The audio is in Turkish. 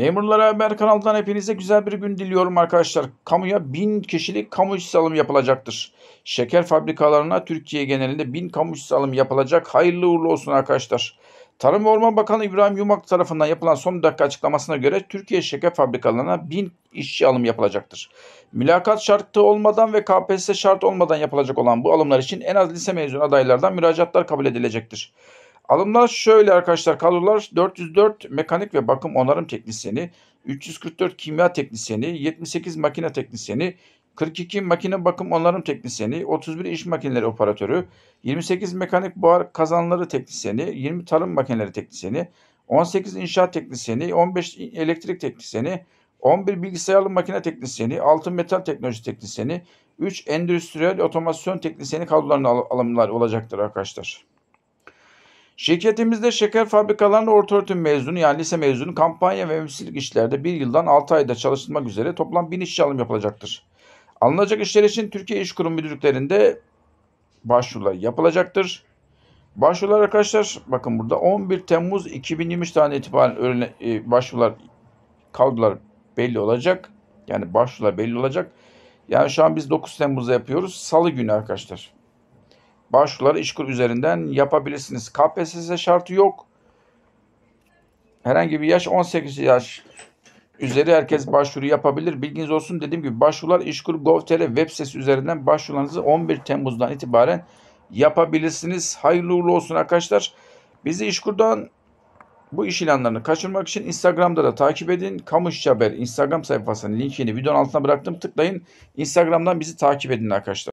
Memurlara Haber kanalından hepinize güzel bir gün diliyorum arkadaşlar. Kamuya 1000 kişilik kamu iş alımı yapılacaktır. Şeker fabrikalarına Türkiye genelinde 1000 kamu iş alımı yapılacak. Hayırlı uğurlu olsun arkadaşlar. Tarım ve Orman Bakanı İbrahim Yumak tarafından yapılan son dakika açıklamasına göre Türkiye şeker fabrikalarına 1000 işçi alım yapılacaktır. Mülakat şartı olmadan ve KPSS şart olmadan yapılacak olan bu alımlar için en az lise mezunu adaylardan müracaatlar kabul edilecektir. Alımlar şöyle arkadaşlar kadrolar 404 mekanik ve bakım onarım teknisyeni, 344 kimya teknisyeni, 78 makine teknisyeni, 42 makine bakım onarım teknisyeni, 31 iş makineleri operatörü, 28 mekanik buhar kazanları teknisyeni, 20 tarım makineleri teknisyeni, 18 inşaat teknisyeni, 15 elektrik teknisyeni, 11 bilgisayarlı makine teknisyeni, 6 metal teknoloji teknisyeni, 3 endüstriyel otomasyon teknisyeni kadrolarına alımlar olacaktır arkadaşlar. Şirketimizde şeker fabrikalarında orta öğretim mezunu yani lise mezunu kampanya ve mühendislik işlerde bir yıldan 6 ayda çalışılmak üzere toplam 1000 işçi alım yapılacaktır. Alınacak işler için Türkiye İş Kurumu Müdürlüklerinde başvurular yapılacaktır. Başvurular arkadaşlar bakın burada 11 Temmuz 2023 tane itibaren öğrene, e, başvurular kaldılar belli olacak. Yani başvurular belli olacak. Yani şu an biz 9 Temmuz'da yapıyoruz. Salı günü arkadaşlar. Başvuruları işkur üzerinden yapabilirsiniz. KPSS şartı yok. Herhangi bir yaş 18 yaş üzeri herkes başvuru yapabilir. Bilginiz olsun dediğim gibi başvurular işkur gov.tr web sitesi üzerinden başvurularınızı 11 Temmuz'dan itibaren yapabilirsiniz. Hayırlı uğurlu olsun arkadaşlar. Bizi işkurdan bu iş ilanlarını kaçırmak için Instagram'da da takip edin. Kamuş Haber Instagram sayfasının linkini videonun altına bıraktım. Tıklayın. Instagram'dan bizi takip edin arkadaşlar.